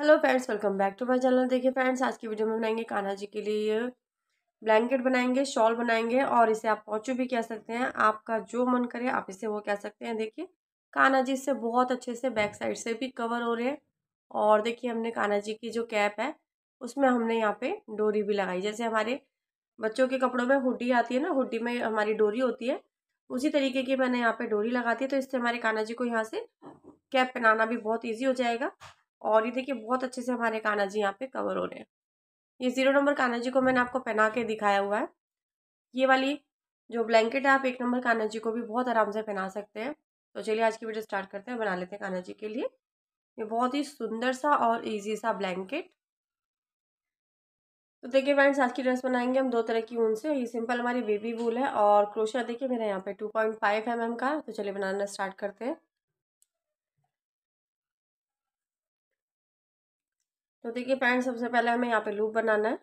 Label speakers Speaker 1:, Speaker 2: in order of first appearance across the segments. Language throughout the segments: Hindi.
Speaker 1: hello friends welcome back to my channel देखिए फ्रेंड्स आज की वीडियो में बनाएंगे कान्हा जी के लिए ब्लैंकेट बनाएंगे शॉल बनाएंगे और इसे आप पहुँचो भी कह सकते हैं आपका जो मन करे आप इसे वो कह सकते हैं देखिए कान्हा जी इससे बहुत अच्छे से बैक साइड से भी कवर हो रहे हैं और देखिए हमने कान्हा जी की जो कैप है उसमें हमने यहाँ पर डोरी भी लगाई जैसे हमारे बच्चों के कपड़ों में हुडी आती है ना हुडी में हमारी डोरी होती है उसी तरीके की मैंने यहाँ पर डोरी लगाती है तो इससे हमारे कान्हा जी को यहाँ से कैप पहनाना भी बहुत ईजी हो जाएगा और ये देखिए बहुत अच्छे से हमारे कान्हा जी यहाँ पे कवर हो रहे हैं ये ज़ीरो नंबर कान्हा जी को मैंने आपको पहना के दिखाया हुआ है ये वाली जो ब्लैंकेट है आप एक नंबर कान्हा जी को भी बहुत आराम से पहना सकते हैं तो चलिए आज की वीडियो स्टार्ट करते हैं बना लेते हैं कान्हा जी के लिए ये बहुत ही सुंदर सा और ईजी सा ब्लैंकेट तो देखिए फ्रेंड्स आज की ड्रेस बनाएंगे हम दो तरह की ऊन से ये सिंपल हमारी बेबी वूल है और क्रोशिया देखिए मेरा यहाँ पे two point five M M का तो चलिए बनाना स्टार्ट करते हैं तो देखिए फ्रेंड सबसे पहले हमें यहाँ पे लूप बनाना है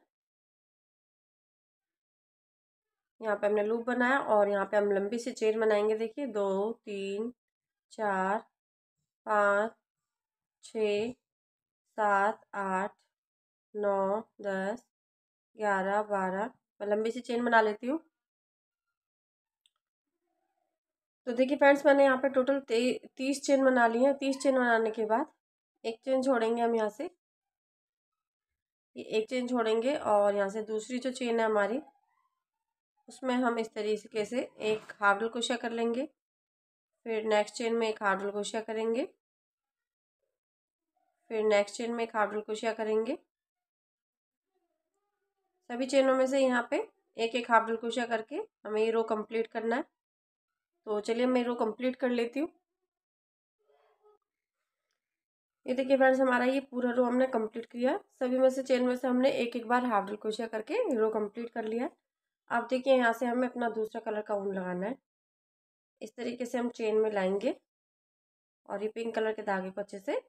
Speaker 1: यहाँ पे हमने लूप बनाया और यहाँ पे हम लंबी सी चेन बनाएंगे देखिए दो तीन चार पाँच छ सात आठ नौ दस ग्यारह बारह मैं लंबी सी चेन बना लेती हूँ तो देखिए फ्रेंड्स मैंने यहाँ पे टोटल तीस चेन बना ली है तीस चेन बनाने के बाद एक चेन छोड़ेंगे हम यहाँ से ये एक चेन छोड़ेंगे और यहाँ से दूसरी जो चेन है हमारी उसमें हम इस तरीके से एक हाफ डल क्रोशिया कर लेंगे फिर नेक्स्ट चेन में एक हाफ डल क्रोशिया करेंगे फिर नेक्स्ट चेन में एक हाफ डल क्रोशिया करेंगे सभी चेनों में से यहाँ पे एक एक हाफ डल क्रोशिया करके हमें ये रो कंप्लीट करना है तो चलिए मैं रो कंप्लीट कर लेती हूँ ये देखिए फ्रेंड्स हमारा ये पूरा रो हमने कंप्लीट किया सभी में से चेन में से हमने एक एक बार हाफ डलकोशिया करके रो कंप्लीट कर लिया अब देखिए यहाँ से हमें अपना दूसरा कलर का ऊन लगाना है इस तरीके से हम चेन में लाएंगे और ये पिंक कलर के धागे को अच्छे से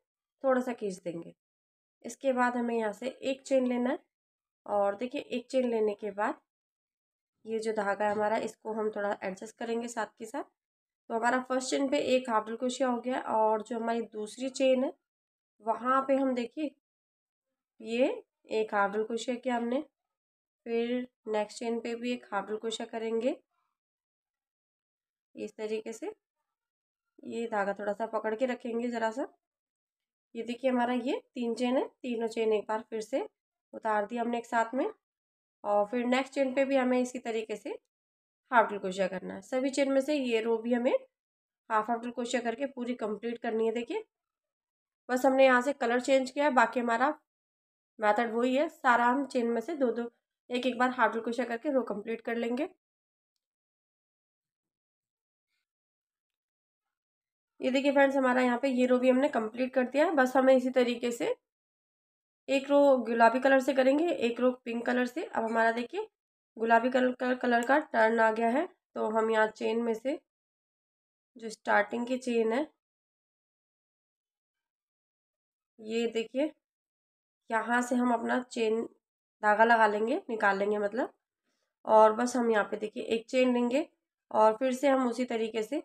Speaker 1: थोड़ा सा खींच देंगे इसके बाद हमें यहाँ से एक चेन लेना है और देखिए एक चेन लेने के बाद ये जो धागा है हमारा इसको हम थोड़ा एडजस्ट करेंगे साथ के साथ तो हमारा फर्स्ट चेन पे एक हाफ डल क्रोशिया हो गया और जो हमारी दूसरी चेन है वहाँ पे हम देखिए ये एक हाफ क्रोशिया किया हमने फिर नेक्स्ट चेन पे भी एक हावल क्रोशिया करेंगे इस तरीके से ये धागा थोड़ा सा पकड़ के रखेंगे ज़रा सा ये देखिए हमारा ये तीन चेन है तीनों चेन एक बार फिर से उतार दिया हमने एक साथ में और फिर नेक्स्ट चेन पे भी हमें इसी तरीके से हाफ डल कोशिया करना है सभी चेन में से ये रो भी हमें हाफ हाफ डल कोशिया करके पूरी कंप्लीट करनी है देखिए बस हमने यहाँ से कलर चेंज किया है बाकी हमारा मेथड वही है सारा हम चेन में से दो दो एक एक बार हाफ कुशा करके रो कंप्लीट कर लेंगे ये देखिए फ्रेंड्स हमारा यहाँ पे ये रो भी हमने कंप्लीट कर दिया है बस हमें इसी तरीके से एक रो गुलाबी कलर से करेंगे एक रो पिंक कलर से अब हमारा देखिए गुलाबी कलर कलर का टर्न आ गया है तो हम यहाँ चेन में से जो स्टार्टिंग की चेन है ये देखिए यहाँ से हम अपना चेन धागा लगा लेंगे निकाल लेंगे मतलब और बस हम यहाँ पे देखिए एक चेन लेंगे और फिर से हम उसी तरीके से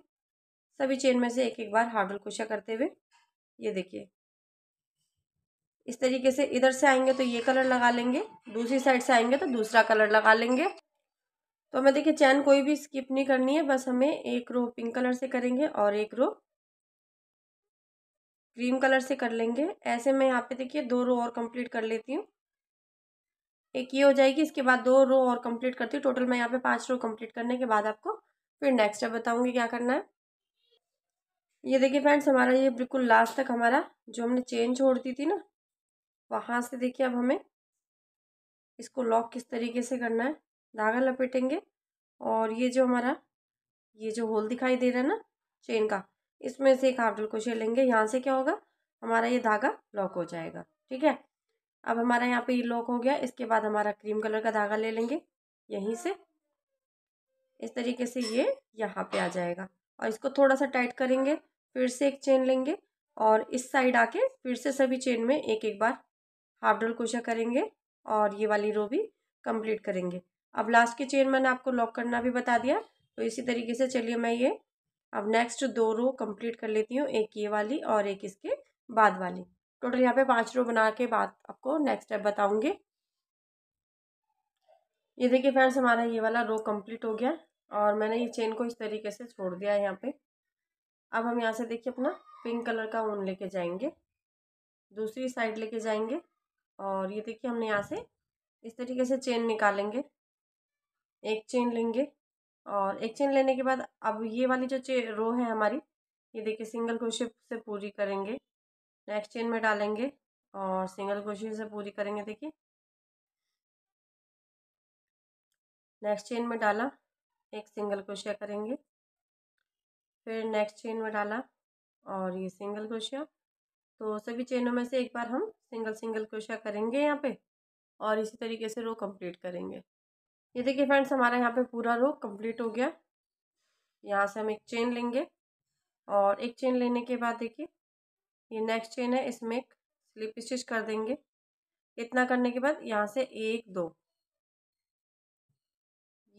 Speaker 1: सभी चेन में से एक एक बार हाडल कुशा करते हुए ये देखिए इस तरीके से इधर से आएंगे तो ये कलर लगा लेंगे दूसरी साइड से आएंगे तो दूसरा कलर लगा लेंगे तो हमें देखिए चैन कोई भी स्किप नहीं करनी है बस हमें एक रो पिंक कलर से करेंगे और एक रो क्रीम कलर से कर लेंगे ऐसे मैं यहाँ पे देखिए दो रो और कंप्लीट कर लेती हूँ एक ये हो जाएगी इसके बाद दो रो और कंप्लीट करती हूँ टोटल मैं यहाँ पे पांच रो कंप्लीट करने के बाद आपको फिर नेक्स्ट स्टेप बताऊँगी क्या करना है ये देखिए फ्रेंड्स हमारा ये बिल्कुल लास्ट तक हमारा जो हमने चेन छोड़ दी थी ना वहाँ से देखिए अब हमें इसको लॉक किस तरीके से करना है धागा लपेटेंगे और ये जो हमारा ये जो होल दिखाई दे रहा है ना चेन का इसमें से एक हाफ डल क्रोशिया लेंगे यहाँ से क्या होगा हमारा ये धागा लॉक हो जाएगा ठीक है अब हमारा यहाँ पे ये लॉक हो गया इसके बाद हमारा क्रीम कलर का धागा ले लेंगे यहीं से इस तरीके से ये यहाँ पे आ जाएगा और इसको थोड़ा सा टाइट करेंगे फिर से एक चेन लेंगे और इस साइड आके फिर से सभी चेन में एक एक बार हाफ डल क्रोशिया करेंगे और ये वाली रो भी कंप्लीट करेंगे अब लास्ट की चेन मैंने आपको लॉक करना भी बता दिया तो इसी तरीके से चलिए मैं ये अब नेक्स्ट दो रो कंप्लीट कर लेती हूँ एक ये वाली और एक इसके बाद वाली टोटल यहाँ पे पांच रो बना के बाद आपको नेक्स्ट स्टेप बताऊँगी ये देखिए फ्रेंड्स हमारा ये वाला रो कंप्लीट हो गया और मैंने ये चेन को इस तरीके से छोड़ दिया है यहाँ पे अब हम यहाँ से देखिए अपना पिंक कलर का ऊन लेके जाएंगे दूसरी साइड लेके जाएंगे और ये देखिए हमने यहाँ से इस तरीके से चेन निकालेंगे एक चेन लेंगे और एक चेन लेने के बाद अब ये वाली जो चे रो है हमारी ये देखिए सिंगल क्रोशे से पूरी करेंगे नेक्स्ट चेन में डालेंगे और सिंगल क्रोशे से पूरी करेंगे देखिए नेक्स्ट चेन में डाला एक सिंगल क्रोशिया करेंगे फिर नेक्स्ट चेन में डाला और ये सिंगल क्रोशिया तो सभी चेनों में से एक बार हम सिंगल सिंगल क्रोशिया करेंगे यहाँ पे और इसी तरीके से रो कंप्लीट करेंगे ये देखिए फ्रेंड्स हमारा यहाँ पे पूरा रो कंप्लीट हो गया यहाँ से हम एक चेन लेंगे और एक चेन लेने के बाद देखिए ये नेक्स्ट चेन है इसमें एक स्लिप स्टिच कर देंगे इतना करने के बाद यहाँ से एक दो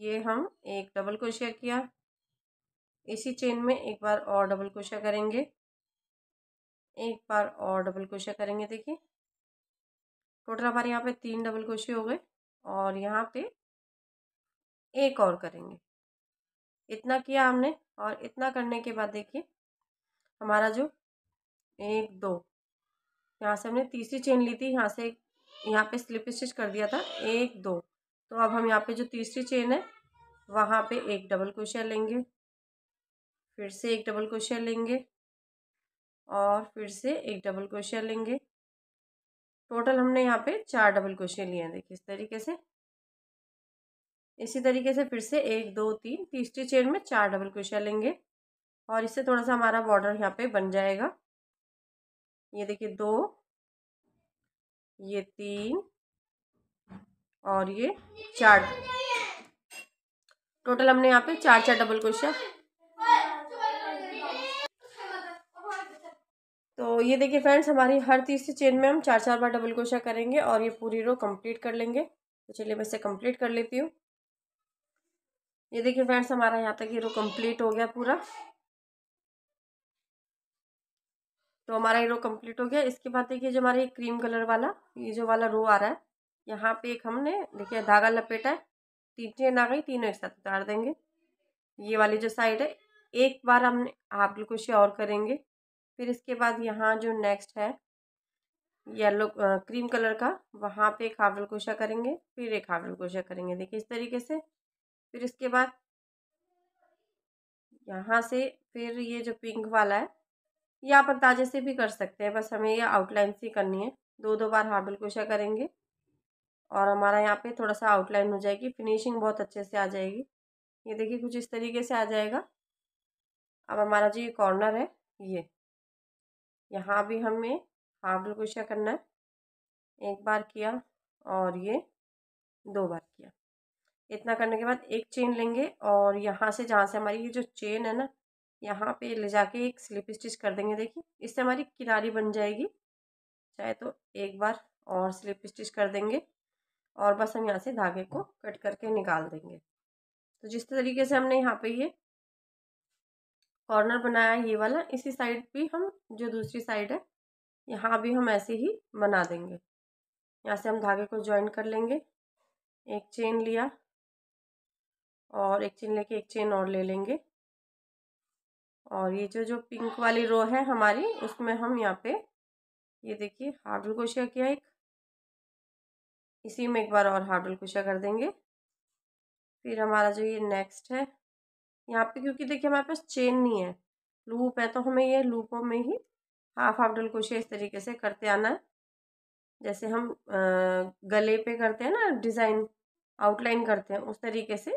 Speaker 1: ये हम एक डबल क्रोशिया किया इसी चेन में एक बार और डबल क्रोशिया करेंगे एक बार और डबल क्रोशिया करेंगे देखिए टोटल हमारे यहाँ पे तीन डबल क्रोशिया हो गए और यहाँ पे एक और करेंगे इतना किया हमने और इतना करने के बाद देखिए हमारा जो एक दो यहाँ से हमने तीसरी चेन ली थी यहाँ से यहाँ पे स्लिप स्टिच कर दिया था एक दो तो अब हम यहाँ पे जो तीसरी चेन है वहाँ पे एक डबल क्रोशिया लेंगे फिर से एक डबल क्रोशिया लेंगे और फिर से एक डबल क्रोशिया लेंगे टोटल हमने यहाँ पे चार डबल क्रोशिया लिए हैं देखिए इस तरीके से इसी तरीके से फिर से एक दो तीन तीसरी चेन में चार डबल क्रोशिया लेंगे और इससे थोड़ा सा हमारा बॉर्डर यहाँ पे बन जाएगा ये देखिए दो ये तीन और ये चार टोटल हमने यहाँ पे चार चार डबल क्रोशिया तो ये देखिए फ्रेंड्स हमारी हर तीसरी चेन में हम चार चार बार डबल क्रोशिया करेंगे और ये पूरी रो कंप्लीट कर लेंगे तो चलिए मैं इसे कंप्लीट कर लेती हूँ ये देखिए फ्रेंड्स हमारा यहाँ तक ये रो कंप्लीट हो गया पूरा तो हमारा ये रो कंप्लीट हो गया इसके बाद देखिए जो हमारा ये क्रीम कलर वाला ये जो वाला रो आ रहा है यहाँ पे एक हमने देखिए धागा लपेटा है तीन चेन आ गई तीनों एक साथ उतार देंगे ये वाली जो साइड है एक बार हमने आप बिल्कुल से और करेंगे फिर इसके बाद यहाँ जो नेक्स्ट है येलो क्रीम कलर का वहाँ पे एक हाफल कोशा करेंगे फिर एक हाफल कोशा करेंगे देखिए इस तरीके से फिर इसके बाद यहाँ से फिर ये जो पिंक वाला है ये आप अंदाजे से भी कर सकते हैं बस हमें ये आउटलाइन से करनी है दो दो बार हाफ कोशा करेंगे और हमारा यहाँ पे थोड़ा सा आउटलाइन हो जाएगी फिनिशिंग बहुत अच्छे से आ जाएगी ये देखिए कुछ इस तरीके से आ जाएगा अब हमारा जो ये कॉर्नर है ये यहाँ भी हमें हाफ बिल्कुशा करना है एक बार किया और ये दो बार किया इतना करने के बाद एक चेन लेंगे और यहाँ से जहाँ से हमारी ये जो चेन है ना यहाँ पे ले जाके एक स्लिप स्टिच कर देंगे देखिए इससे हमारी किनारी बन जाएगी चाहे तो एक बार और स्लिप स्टिच कर देंगे और बस हम यहाँ से धागे को कट करके निकाल देंगे तो जिस तरीके से हमने यहाँ पे ये कॉर्नर बनाया ये वाला इसी साइड भी हम जो दूसरी साइड है यहाँ भी हम ऐसे ही बना देंगे यहाँ से हम धागे को ज्वाइन कर लेंगे एक चेन लिया और एक चेन लेके एक चेन और ले लेंगे और ये जो जो पिंक वाली रो है हमारी उसमें हम यहाँ पे ये देखिए हाफ कोशिया किया एक इसी में एक बार और हाफ कोशिया कर देंगे फिर हमारा जो ये नेक्स्ट है यहाँ पे क्योंकि देखिए हमारे पास चेन नहीं है लूप है तो हमें ये लूपों में ही हाफ हाफ डल इस तरीके से करते आना है जैसे हम गले पे करते हैं ना डिज़ाइन आउटलाइन करते हैं उस तरीके से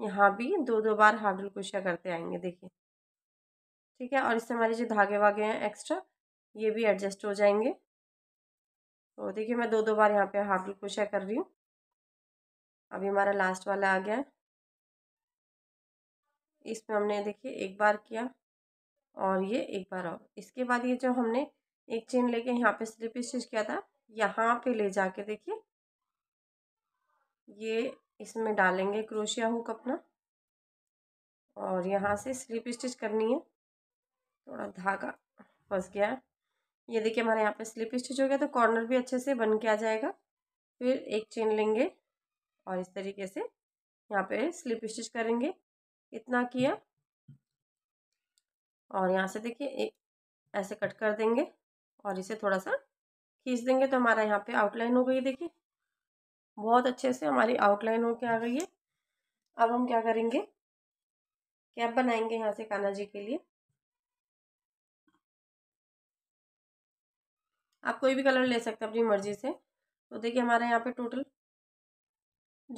Speaker 1: यहाँ भी दो दो बार हाडुल कुशिया करते आएंगे देखिए ठीक है और इससे हमारे जो धागे वागे हैं एक्स्ट्रा ये भी एडजस्ट हो जाएंगे तो देखिए मैं दो दो बार यहाँ पे डुल हाँ, कुशिया कर रही हूँ अभी हमारा लास्ट वाला आ गया है इसमें हमने देखिए एक बार किया और ये एक बार और इसके बाद ये जो हमने एक चेन लेके यहाँ पे स्लिप स्टिच किया था यहाँ पे ले जाके देखिए ये इसमें डालेंगे क्रोशिया हुक अपना और यहाँ से स्लिप स्टिच करनी है थोड़ा धागा फंस गया है ये देखिए हमारे यहाँ पे स्लिप स्टिच हो गया तो कॉर्नर भी अच्छे से बन के आ जाएगा फिर एक चेन लेंगे और इस तरीके से यहाँ पे स्लिप स्टिच करेंगे इतना किया और यहाँ से देखिए ऐसे कट कर देंगे और इसे थोड़ा सा खींच देंगे तो हमारा यहाँ पे आउटलाइन हो गई देखिए बहुत अच्छे से हमारी आउटलाइन होके आ गई है अब हम क्या करेंगे कैप बनाएंगे यहाँ से कान्हा जी के लिए आप कोई भी कलर ले सकते हैं अपनी मर्जी से तो देखिए हमारे यहाँ पे टोटल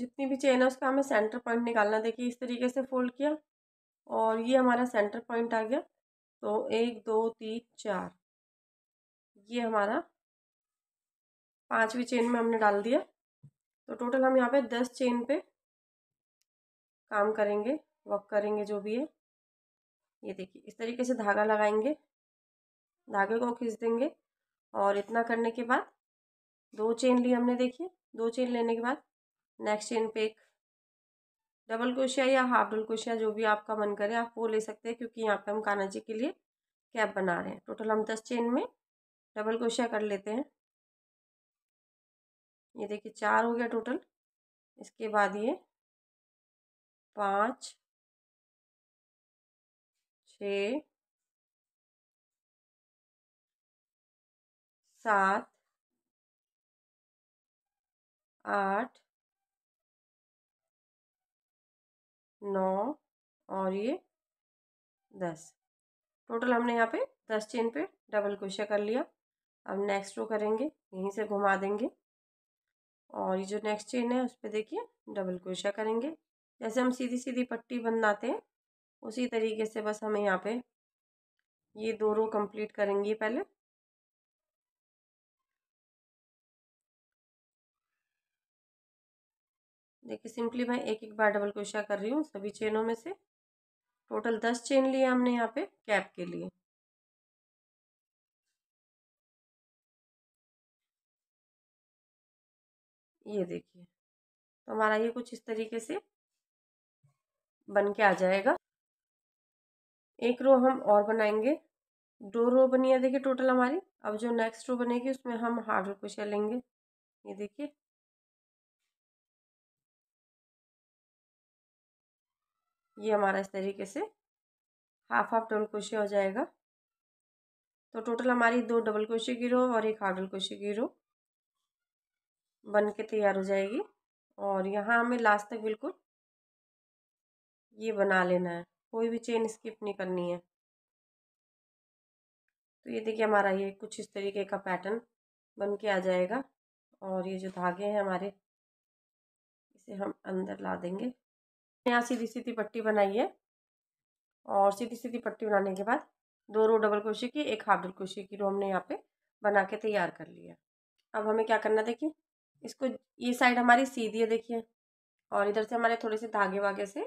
Speaker 1: जितनी भी चेन है उसका हमें सेंटर पॉइंट निकालना देखिए इस तरीके से फोल्ड किया और ये हमारा सेंटर पॉइंट आ गया तो एक दो तीन चार ये हमारा पांचवी चेन में हमने डाल दिया तो टोटल हम यहाँ पे दस चेन पे काम करेंगे वर्क करेंगे जो भी है ये देखिए इस तरीके से धागा लगाएंगे धागे को खींच देंगे और इतना करने के बाद दो चेन ली हमने देखिए दो चेन लेने के बाद नेक्स्ट चेन पे एक डबल क्रोशिया या हाफ डबल क्रोशिया जो भी आपका मन करे आप वो ले सकते हैं क्योंकि यहाँ पे हम कान्हा जी के लिए कैप बना रहे हैं टोटल हम दस चेन में डबल क्रोशिया कर लेते हैं ये देखिए चार हो गया टोटल इसके बाद ये
Speaker 2: पाँच छ सात आठ
Speaker 1: नौ और ये दस टोटल हमने यहाँ पे दस चेन पे डबल क्रोशिया कर लिया अब नेक्स्ट रो करेंगे यहीं से घुमा देंगे और ये जो नेक्स्ट चेन है उस पर देखिए डबल क्रोशिया करेंगे जैसे हम सीधी सीधी पट्टी बनाते हैं उसी तरीके से बस हमें यहाँ पे ये दो रो कंप्लीट करेंगे पहले
Speaker 2: देखिए सिंपली मैं एक एक बार डबल क्रोशिया कर रही हूँ सभी चेनों में से टोटल दस चेन लिए हमने यहाँ पे कैप के लिए ये देखिए तो हमारा ये कुछ इस तरीके
Speaker 1: से बन के आ जाएगा एक रो हम और बनाएंगे दो रो बनी है देखिए टोटल हमारी अब जो नेक्स्ट रो बनेगी उसमें हम हार्ड क्रोशिया लेंगे ये देखिए ये हमारा इस तरीके से हाफ हाफ डबल क्रोशिया हो जाएगा तो टोटल हमारी दो डबल क्रोशिया की रो और एक हाफ डबल क्रोशिया की रो बन के तैयार हो जाएगी और यहाँ हमें लास्ट तक बिल्कुल ये बना लेना है कोई भी चेन स्किप नहीं करनी है तो ये देखिए हमारा ये कुछ इस तरीके का पैटर्न बन के आ जाएगा और ये जो धागे हैं हमारे इसे हम अंदर ला देंगे यहाँ सीधी सीधी पट्टी बनाई है और सीधी सीधी पट्टी बनाने के बाद दो रो डबल क्रोशिया की एक हाफ डबल क्रोशिया की रो हमने यहाँ पे बना के तैयार कर लिया अब हमें क्या करना देखिए इसको ये साइड हमारी सीधी है देखिए और इधर से हमारे थोड़े से धागे वागे से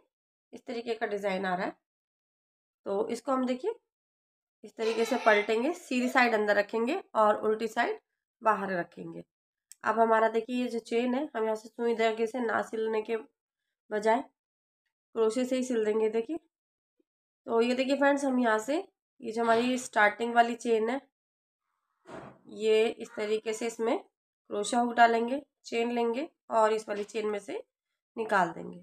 Speaker 1: इस तरीके का डिज़ाइन आ रहा है तो इसको हम देखिए इस तरीके से पलटेंगे सीधी साइड अंदर रखेंगे और उल्टी साइड बाहर रखेंगे अब हमारा देखिए ये जो चेन है हम यहाँ से सुई धागे से ना सिलने के बजाय क्रोशे से ही सिल देंगे देखिए तो ये देखिए फ्रेंड्स हम यहाँ से ये जो हमारी स्टार्टिंग वाली चेन है ये इस तरीके से इसमें क्रोशा हुक डालेंगे चेन लेंगे और इस वाली चेन में से निकाल देंगे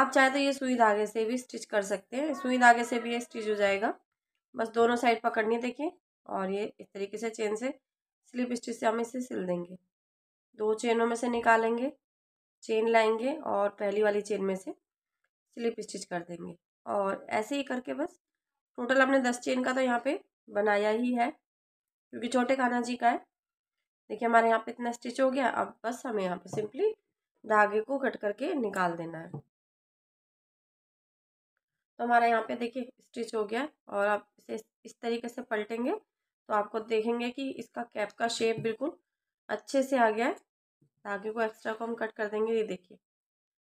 Speaker 1: आप चाहे तो ये सुई धागे से भी स्टिच कर सकते हैं सुई धागे से भी ये स्टिच हो जाएगा बस दोनों साइड पकड़नी देखिए और ये इस तरीके से चेन से स्लिप स्टिच से हम इसे सिल देंगे दो चेनों में से निकालेंगे चेन लाएंगे और पहली वाली चेन में से स्लिप स्टिच कर देंगे और ऐसे ही करके बस टोटल हमने दस चेन का तो यहाँ पे बनाया ही है क्योंकि छोटे खाना जी का है देखिए हमारे यहाँ पे इतना स्टिच हो गया अब बस हमें यहाँ पे सिंपली धागे को कट करके निकाल देना है तो हमारा यहाँ पे देखिए स्टिच हो गया और आप इसे इस तरीके से पलटेंगे तो आपको देखेंगे कि इसका कैप का शेप बिल्कुल अच्छे से आ गया है धागे को एक्स्ट्रा को हम कट कर देंगे ये देखिए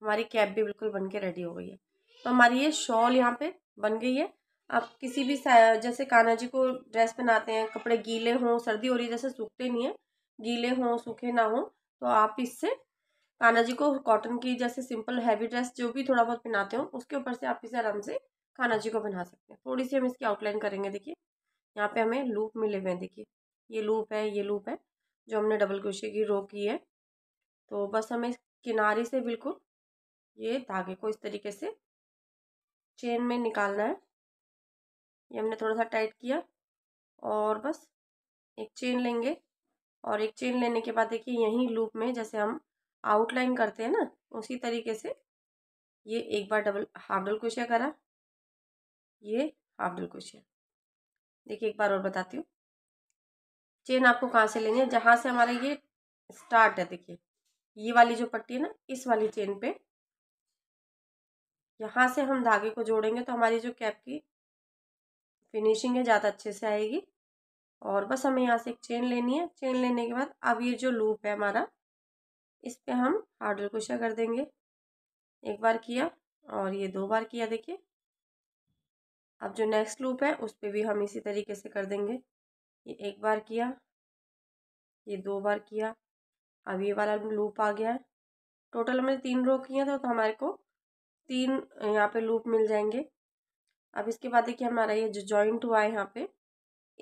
Speaker 1: हमारी कैप भी बिल्कुल बन के रेडी हो गई है तो हमारी ये शॉल यहाँ पे बन गई है आप किसी भी जैसे कान्हा जी को ड्रेस पहनाते हैं कपड़े गीले हों सर्दी हो रही है जैसे सूखते नहीं है गीले हों सूखे ना हों तो आप इससे कान्हा जी को कॉटन की जैसे सिंपल हैवी ड्रेस जो भी थोड़ा बहुत पहनाते हो उसके ऊपर से आप इसे आराम से कान्हा जी को पहना सकते हैं थोड़ी सी हम इसकी आउटलाइन करेंगे देखिए यहाँ पे हमें लूप मिले हुए हैं देखिए ये लूप है ये लूप है जो हमने डबल क्रोशे की रो की है तो बस हमें किनारे से बिल्कुल ये धागे को इस तरीके से चेन में निकालना है ये हमने थोड़ा सा टाइट किया और बस एक चेन लेंगे और एक चेन लेने के बाद देखिए यहीं लूप में जैसे हम आउटलाइन करते हैं ना उसी तरीके से ये एक बार डबल हाफ डबल क्रोशिया करा ये हाफ डबल क्रोशिया देखिए एक बार और बताती हूँ चेन आपको कहाँ से लेनी है जहाँ से हमारा ये स्टार्ट है देखिए ये वाली जो पट्टी है ना इस वाली चेन पे यहाँ से हम धागे को जोड़ेंगे तो हमारी जो कैप की फिनिशिंग है ज़्यादा अच्छे से आएगी और बस हमें यहाँ से एक चेन लेनी है चेन लेने के बाद अब ये जो लूप है हमारा इस पर हम हार्डल कुशा कर देंगे एक बार किया और ये दो बार किया देखिए अब जो नेक्स्ट लूप है उस पर भी हम इसी तरीके से कर देंगे ये एक बार किया ये दो बार किया अब ये वाला लूप आ गया है टोटल हमने तीन रो किए थे तो, तो हमारे को तीन यहाँ पे लूप मिल जाएंगे अब इसके बाद देखिए हमारा ये जो जॉइंट हुआ है यहाँ पे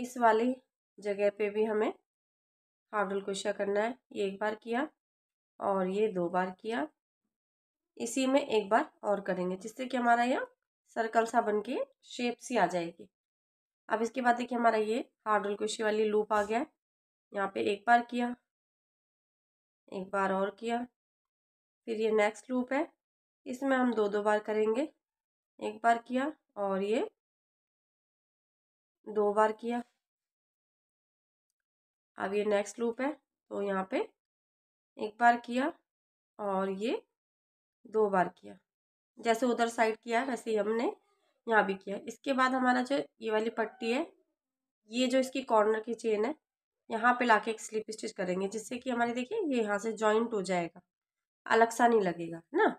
Speaker 1: इस वाली जगह पे भी हमें हाफ डलकुशा करना है ये एक बार किया और ये दो बार किया इसी में एक बार और करेंगे जिससे कि हमारा यह सर्कल सा बन के शेप सी आ जाएगी अब इसके बाद देखिए हमारा ये हाफ डलकुशी वाली लूप आ गया है यहाँ पे एक बार किया एक बार और किया फिर ये नेक्स्ट लूप है इसमें हम दो दो बार करेंगे एक बार किया और ये
Speaker 2: दो बार किया अब ये नेक्स्ट
Speaker 1: लूप है तो यहाँ पे एक बार किया और ये दो बार किया जैसे उधर साइड किया वैसे ही हमने यहाँ भी किया इसके बाद हमारा जो ये वाली पट्टी है ये जो इसकी कॉर्नर की चेन है यहाँ पे लाके एक स्लिप स्टिच करेंगे जिससे कि हमारे देखिए ये यहाँ से जॉइंट हो जाएगा अलग सा नहीं लगेगा ना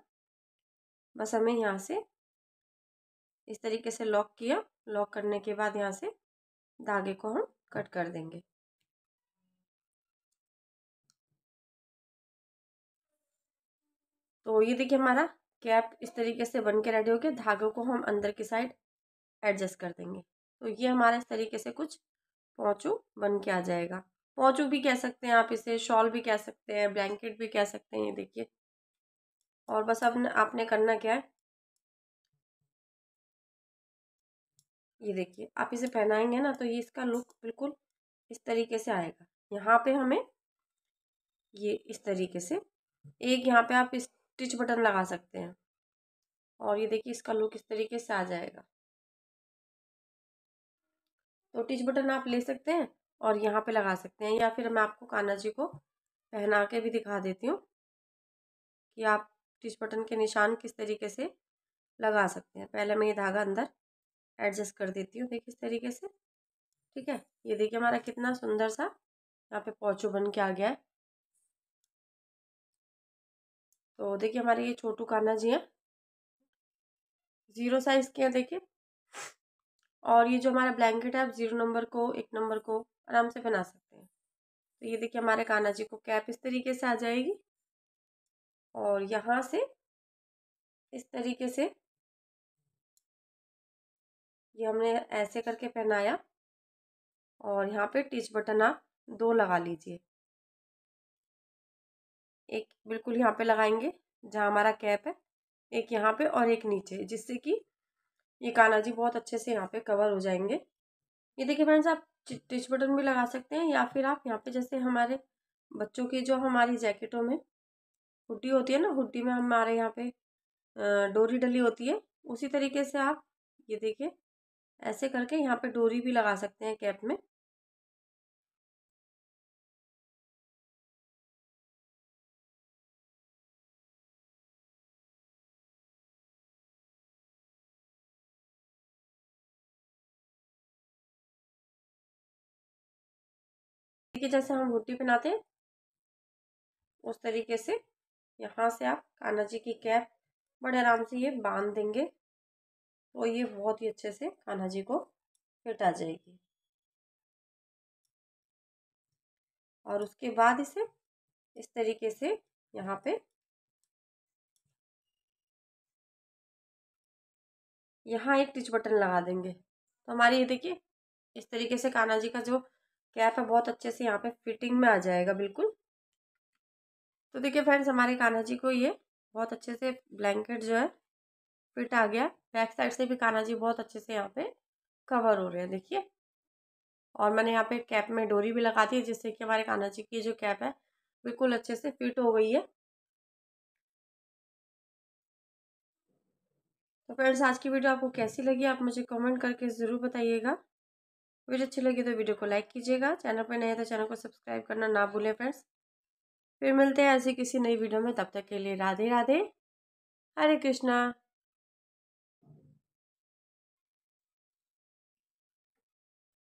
Speaker 1: बस हमें यहाँ से इस तरीके से लॉक किया लॉक करने के बाद यहाँ से धागे को हम
Speaker 2: कट कर देंगे
Speaker 1: तो ये देखिए हमारा कैप इस तरीके से बन के रेडी हो गया धागों को हम अंदर की साइड एडजस्ट कर देंगे तो ये हमारा इस तरीके से कुछ पौचू बन के आ जाएगा पौचू भी कह सकते हैं आप इसे शॉल भी कह सकते हैं ब्लैंकेट भी कह सकते हैं ये देखिए और बस अब आपने करना क्या है ये देखिए आप इसे पहनाएंगे ना तो ये इसका लुक बिल्कुल इस तरीके से आएगा यहाँ पे हमें ये इस तरीके से एक यहाँ पे आप स्टिच बटन लगा सकते हैं और ये देखिए इसका लुक इस तरीके से आ जाएगा तो टिच बटन आप ले सकते हैं और यहाँ पे लगा सकते हैं या फिर मैं आपको कान्हा जी को पहना के भी दिखा देती हूँ कि आप टिच बटन के निशान किस तरीके से लगा सकते हैं पहले मैं ये धागा अंदर एडजस्ट कर देती हूँ देखिए इस तरीके से ठीक है ये देखिए हमारा कितना सुंदर सा यहाँ पे पौचू बन के आ गया है तो देखिए हमारे ये छोटू काना जी हैं ज़ीरो साइज़ के हैं देखिए और ये जो हमारा ब्लैंकेट है आप ज़ीरो नंबर को एक नंबर को आराम से बना सकते हैं तो ये देखिए हमारे काना जी को कैप इस तरीके से आ जाएगी और यहाँ से इस तरीके से ये हमने ऐसे करके पहनाया और यहाँ पे टिच बटन आप दो लगा लीजिए एक बिल्कुल यहाँ पे लगाएंगे जहाँ हमारा कैप है एक यहाँ पे और एक नीचे जिससे कि ये काना जी बहुत अच्छे से यहाँ पे कवर हो जाएंगे ये देखिए फ्रेंड्स आप टिच बटन भी लगा सकते हैं या फिर आप यहाँ पे जैसे हमारे बच्चों की जो हमारी जैकेटों में हुड्डी होती है ना हुड्डी में हमारे यहाँ पे डोरी डली होती है उसी तरीके से आप ये देखिए ऐसे करके यहाँ पे डोरी भी लगा सकते हैं कैप में
Speaker 2: के जैसे हम रोटी
Speaker 1: बनाते हैं उस तरीके से यहाँ से आप कान्हा जी की कैप बड़े आराम से ये बांध देंगे और ये बहुत ही अच्छे से कान्हा जी को फिट आ जाएगी
Speaker 2: और उसके बाद इसे इस तरीके से यहाँ पे
Speaker 1: यहाँ एक टिच बटन लगा देंगे तो हमारी ये देखिए इस तरीके से कान्हा जी का जो कैप है बहुत अच्छे से यहाँ पे फिटिंग में आ जाएगा बिल्कुल तो देखिए फ्रेंड्स हमारे कान्हा जी को ये बहुत अच्छे से ब्लैंकेट जो है फिट आ गया बैक साइड से भी काना जी बहुत अच्छे से यहाँ पे कवर हो रहे हैं देखिए और मैंने यहाँ पे कैप में डोरी भी लगा दी है जिससे कि हमारे काना जी की जो कैप है बिल्कुल अच्छे से फिट हो गई है तो फ्रेंड्स आज की वीडियो आपको कैसी लगी आप मुझे कमेंट करके ज़रूर बताइएगा वीडियो अच्छी लगी तो वीडियो को लाइक कीजिएगा चैनल पर नए तो चैनल को सब्सक्राइब करना ना भूलें फ्रेंड्स फिर मिलते हैं ऐसी किसी नई वीडियो में तब तक के लिए राधे राधे हरे कृष्णा